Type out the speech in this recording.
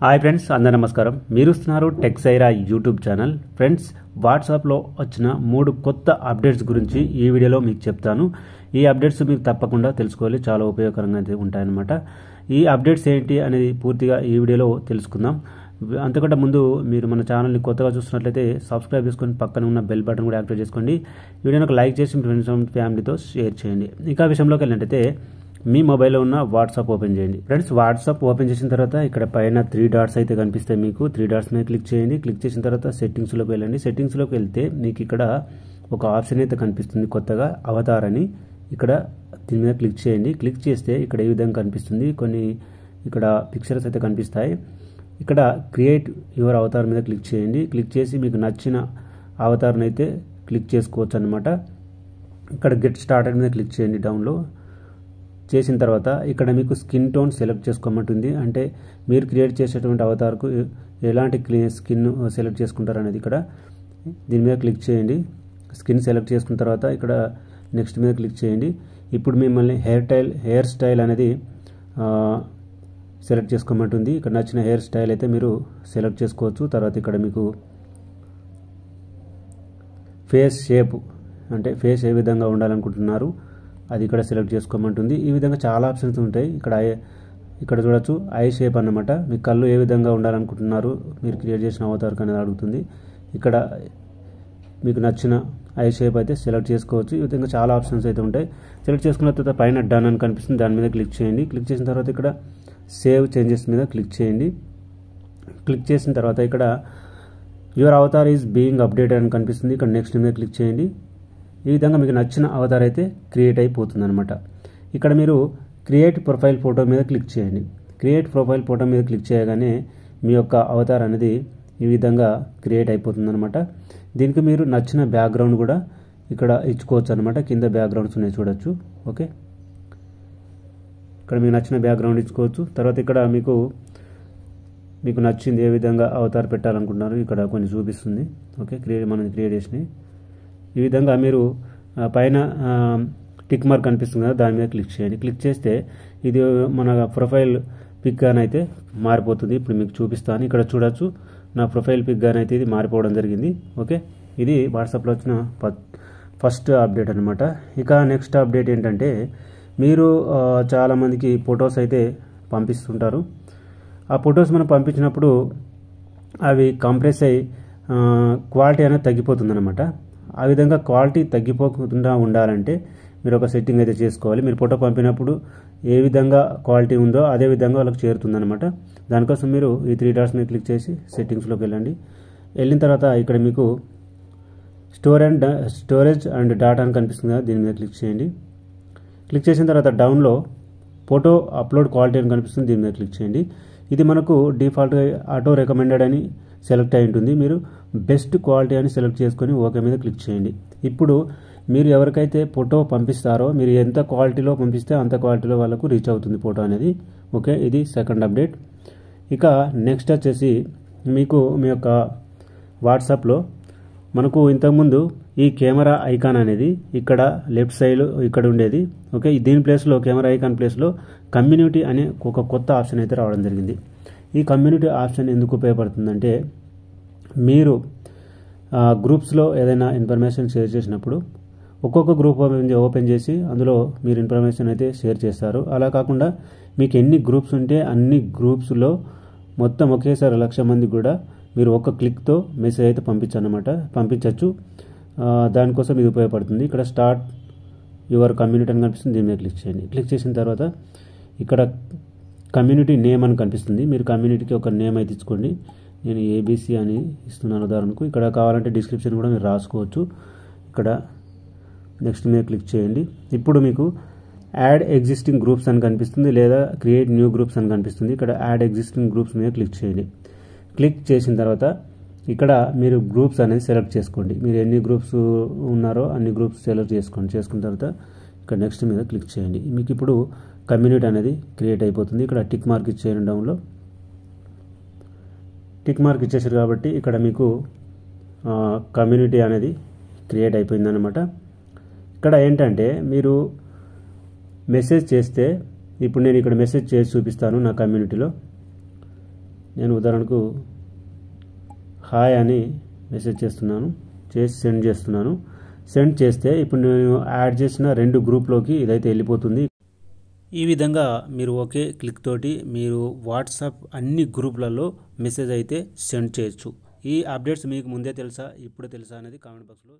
hi friends అందరు నమస్కారం మీరు వస్తున్నారు టెక్సైరా యూట్యూబ్ ఛానల్ ఫ్రెండ్స్ వాట్సాప్లో వచ్చిన మూడు కొత్త అప్డేట్స్ గురించి ఈ వీడియోలో మీకు చెప్తాను ఈ అప్డేట్స్ మీరు తప్పకుండా తెలుసుకోవాలి చాలా ఉపయోగకరంగా అయితే ఉంటాయన్నమాట ఈ అప్డేట్స్ ఏంటి అనేది పూర్తిగా ఈ వీడియోలో తెలుసుకుందాం అంతకంటే ముందు మీరు మన ఛానల్ని కొత్తగా చూస్తున్నట్లయితే సబ్స్క్రైబ్ చేసుకొని పక్కన ఉన్న బెల్ బటన్ కూడా యాక్టివేట్ చేసుకోండి వీడియోని ఒక లైక్ చేసి ఫ్రెండ్స్ ఫ్యామిలీతో షేర్ చేయండి ఇక విషయంలోకి వెళ్ళినట్టయితే మీ మొబైల్లో ఉన్న వాట్సాప్ ఓపెన్ చేయండి ఫ్రెండ్స్ వాట్సాప్ ఓపెన్ చేసిన తర్వాత ఇక్కడ పైన త్రీ డాట్స్ అయితే కనిపిస్తాయి మీకు త్రీ డాట్స్ మీద క్లిక్ చేయండి క్లిక్ చేసిన తర్వాత సెట్టింగ్స్లోకి వెళ్ళండి సెట్టింగ్స్లోకి వెళ్తే మీకు ఇక్కడ ఒక ఆప్షన్ అయితే కనిపిస్తుంది కొత్తగా అవతార్ అని ఇక్కడ దీని మీద క్లిక్ చేయండి క్లిక్ చేస్తే ఇక్కడ ఏ విధంగా కనిపిస్తుంది కొన్ని ఇక్కడ పిక్చర్స్ అయితే కనిపిస్తాయి ఇక్కడ క్రియేట్ యువర్ అవతార్ మీద క్లిక్ చేయండి క్లిక్ చేసి మీకు నచ్చిన అవతార్ని అయితే క్లిక్ చేసుకోవచ్చు అనమాట ఇక్కడ గెట్ స్టార్టెడ్ మీద క్లిక్ చేయండి డౌన్లో చేసిన తర్వాత ఇక్కడ మీకు స్కిన్ టోన్ సెలెక్ట్ చేసుకోమంటుంది అంటే మీరు క్రియేట్ చేసేటువంటి అవతార్కు ఎలాంటి స్కిన్ సెలెక్ట్ చేసుకుంటారు అనేది ఇక్కడ దీని మీద క్లిక్ చేయండి స్కిన్ సెలెక్ట్ చేసుకున్న తర్వాత ఇక్కడ నెక్స్ట్ మీద క్లిక్ చేయండి ఇప్పుడు మిమ్మల్ని హెయిర్ స్టైల్ హెయిర్ స్టైల్ అనేది సెలెక్ట్ చేసుకోమంటుంది ఇక్కడ నచ్చిన హెయిర్ స్టైల్ అయితే మీరు సెలెక్ట్ చేసుకోవచ్చు తర్వాత ఇక్కడ మీకు ఫేస్ షేప్ అంటే ఫేస్ ఏ విధంగా ఉండాలనుకుంటున్నారు అది ఇక్కడ సెలెక్ట్ చేసుకోమంటుంది ఈ విధంగా చాలా ఆప్షన్స్ ఉంటాయి ఇక్కడ ఇక్కడ చూడొచ్చు ఐ షేప్ అనమాట మీ కళ్ళు ఏ విధంగా ఉండాలనుకుంటున్నారు మీరు క్రియేట్ చేసిన అవతారకు అనేది అడుగుతుంది ఇక్కడ మీకు నచ్చిన ఐ షేప్ అయితే సెలెక్ట్ చేసుకోవచ్చు ఈ విధంగా చాలా ఆప్షన్స్ అయితే ఉంటాయి సెలెక్ట్ చేసుకున్న తర్వాత పైన డన్ అని కనిపిస్తుంది దాని మీద క్లిక్ చేయండి క్లిక్ చేసిన తర్వాత ఇక్కడ సేవ్ చేంజెస్ మీద క్లిక్ చేయండి క్లిక్ చేసిన తర్వాత ఇక్కడ your avatar is being updated అని కనిపిస్తుంది ఇక్కడ నెక్స్ట్ మీద క్లిక్ చేయండి ఈ విధంగా మీకు నచ్చిన అవతార్ అయితే క్రియేట్ అయిపోతుంది అనమాట ఇక్కడ మీరు క్రియేట్ ప్రొఫైల్ ఫోటో మీద క్లిక్ చేయండి క్రియేట్ ప్రొఫైల్ ఫోటో మీద క్లిక్ చేయగానే మీ యొక్క అవతార్ అనేది ఈ విధంగా క్రియేట్ అయిపోతుంది అనమాట దీనికి మీరు నచ్చిన బ్యాక్గ్రౌండ్ కూడా ఇక్కడ ఇచ్చుకోవచ్చు అనమాట కింద బ్యాక్గ్రౌండ్స్ ఉన్నాయి చూడొచ్చు ఓకే ఇక్కడ మీకు నచ్చిన బ్యాక్గ్రౌండ్ ఇచ్చుకోవచ్చు తర్వాత ఇక్కడ మీకు మీకు నచ్చింది ఏ విధంగా అవతార్ పెట్టాలనుకుంటున్నారు ఇక్కడ కొన్ని చూపిస్తుంది ఓకే క్రియేట్ మనం క్రియేట్ చేసినవి ఈ విధంగా మీరు పైన టిక్ మార్క్ కనిపిస్తుంది కదా దాని మీద క్లిక్ చేయండి క్లిక్ చేస్తే ఇది మన ప్రొఫైల్ పిక్ అయితే మారిపోతుంది ఇప్పుడు మీకు చూపిస్తాను ఇక్కడ చూడొచ్చు నా ప్రొఫైల్ పిక్ అయితే ఇది మారిపోవడం జరిగింది ఓకే ఇది వాట్సాప్లో వచ్చిన ఫస్ట్ అప్డేట్ అనమాట ఇక నెక్స్ట్ అప్డేట్ ఏంటంటే మీరు చాలామందికి ఫొటోస్ అయితే పంపిస్తుంటారు ఆ ఫొటోస్ మనం పంపించినప్పుడు అవి కంప్రెస్ అయ్యి క్వాలిటీ అనేది తగ్గిపోతుందన్నమాట ఆ విధంగా క్వాలిటీ తగ్గిపోకుండా ఉండాలంటే మీరు ఒక సెట్టింగ్ అయితే చేసుకోవాలి మీరు ఫోటో పంపినప్పుడు ఏ విధంగా క్వాలిటీ ఉందో అదే విధంగా వాళ్ళకి చేరుతుంది అనమాట దానికోసం మీరు ఈ త్రీ డాట్స్ని క్లిక్ చేసి సెట్టింగ్స్లోకి వెళ్ళండి వెళ్ళిన తర్వాత ఇక్కడ మీకు store and storage and data అని కనిపిస్తుంది దీని మీద క్లిక్ చేయండి క్లిక్ చేసిన తర్వాత డౌన్లో ఫోటో అప్లోడ్ క్వాలిటీ అని కనిపిస్తుంది దీని మీద క్లిక్ చేయండి ఇది మనకు డిఫాల్ట్గా ఆటో రికమెండెడ్ అని సెలెక్ట్ అయి ఉంటుంది మీరు బెస్ట్ క్వాలిటీ అని సెలెక్ట్ చేసుకొని ఓకే మీద క్లిక్ చేయండి ఇప్పుడు మీరు ఎవరికైతే ఫోటో పంపిస్తారో మీరు ఎంత క్వాలిటీలో పంపిస్తే అంత క్వాలిటీలో వాళ్ళకు రీచ్ అవుతుంది ఫోటో అనేది ఓకే ఇది సెకండ్ అప్డేట్ ఇక నెక్స్ట్ వచ్చేసి మీకు మీ యొక్క వాట్సాప్లో మనకు ఇంతకుముందు ఈ కెమెరా ఐకాన్ అనేది ఇక్కడ లెఫ్ట్ సైడ్ ఇక్కడ ఉండేది ఓకే దీని ప్లేస్లో కెమెరా ఐకాన్ ప్లేస్లో కమ్యూనిటీ అనే ఒక కొత్త ఆప్షన్ అయితే రావడం జరిగింది ఈ కమ్యూనిటీ ఆప్షన్ ఎందుకు ఉపయోగపడుతుందంటే మీరు గ్రూప్స్లో ఏదైనా ఇన్ఫర్మేషన్ షేర్ చేసినప్పుడు ఒక్కొక్క గ్రూప్ ఓపెన్ చేసి అందులో మీరు ఇన్ఫర్మేషన్ అయితే షేర్ చేస్తారు అలా కాకుండా మీకు ఎన్ని గ్రూప్స్ ఉంటే అన్ని గ్రూప్స్లో మొత్తం ఒకేసారి లక్ష మంది కూడా మీరు ఒక్క క్లిక్తో మెసేజ్ అయితే పంపించనమాట పంపించవచ్చు దానికోసం ఇది ఉపయోగపడుతుంది ఇక్కడ స్టార్ట్ యువర్ కమ్యూనిటీ అని కనిపిస్తుంది దీని మీద క్లిక్ చేయండి క్లిక్ చేసిన తర్వాత ఇక్కడ కమ్యూనిటీ నేమ్ అని కనిపిస్తుంది మీరు కమ్యూనిటీకి ఒక నేమ్ అయితే ఇచ్చుకోండి నేను ఏబీసీ అని ఇస్తున్నాను ఉదాహరణకు ఇక్కడ కావాలంటే డిస్క్రిప్షన్ కూడా మీరు రాసుకోవచ్చు ఇక్కడ నెక్స్ట్ మీద క్లిక్ చేయండి ఇప్పుడు మీకు యాడ్ ఎగ్జిస్టింగ్ గ్రూప్స్ అని కనిపిస్తుంది లేదా క్రియేట్ న్యూ గ్రూప్స్ అని కనిపిస్తుంది ఇక్కడ యాడ్ ఎగ్జిస్టింగ్ గ్రూప్స్ మీద క్లిక్ చేయండి క్లిక్ చేసిన తర్వాత ఇక్కడ మీరు గ్రూప్స్ అనేది సెలెక్ట్ చేసుకోండి మీరు ఎన్ని గ్రూప్స్ ఉన్నారో అన్ని గ్రూప్స్ సెలెక్ట్ చేసుకోండి చేసుకున్న తర్వాత ఇక్కడ నెక్స్ట్ మీద క్లిక్ చేయండి మీకు ఇప్పుడు కమ్యూనిటీ అనేది క్రియేట్ అయిపోతుంది ఇక్కడ టిక్ మార్క్ ఇచ్చేయడం డౌన్లో టిక్ మార్క్ ఇచ్చేసారు కాబట్టి ఇక్కడ మీకు కమ్యూనిటీ అనేది క్రియేట్ అయిపోయిందనమాట ఇక్కడ ఏంటంటే మీరు మెసేజ్ చేస్తే ఇప్పుడు నేను ఇక్కడ మెసేజ్ చేసి చూపిస్తాను నా కమ్యూనిటీలో నేను ఉదాహరణకు హాయ్ అని మెసేజ్ చేస్తున్నాను చేసి సెండ్ చేస్తున్నాను సెండ్ చేస్తే ఇప్పుడు నేను యాడ్ చేసిన రెండు గ్రూప్లోకి ఇదైతే వెళ్ళిపోతుంది ఈ విధంగా మీరు ఒకే క్లిక్ తోటి మీరు వాట్సాప్ అన్ని గ్రూపులలో మెసేజ్ అయితే సెండ్ చేయొచ్చు ఈ అప్డేట్స్ మీకు ముందే తెలుసా ఇప్పుడు తెలుసా అనేది కామెంట్ బాక్స్లో